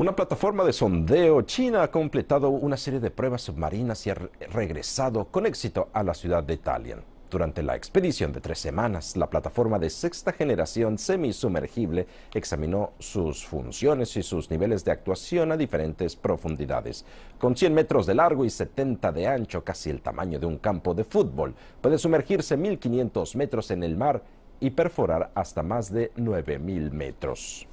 Una plataforma de sondeo china ha completado una serie de pruebas submarinas y ha regresado con éxito a la ciudad de Tallinn. Durante la expedición de tres semanas, la plataforma de sexta generación semisumergible examinó sus funciones y sus niveles de actuación a diferentes profundidades. Con 100 metros de largo y 70 de ancho, casi el tamaño de un campo de fútbol, puede sumergirse 1.500 metros en el mar y perforar hasta más de 9.000 metros.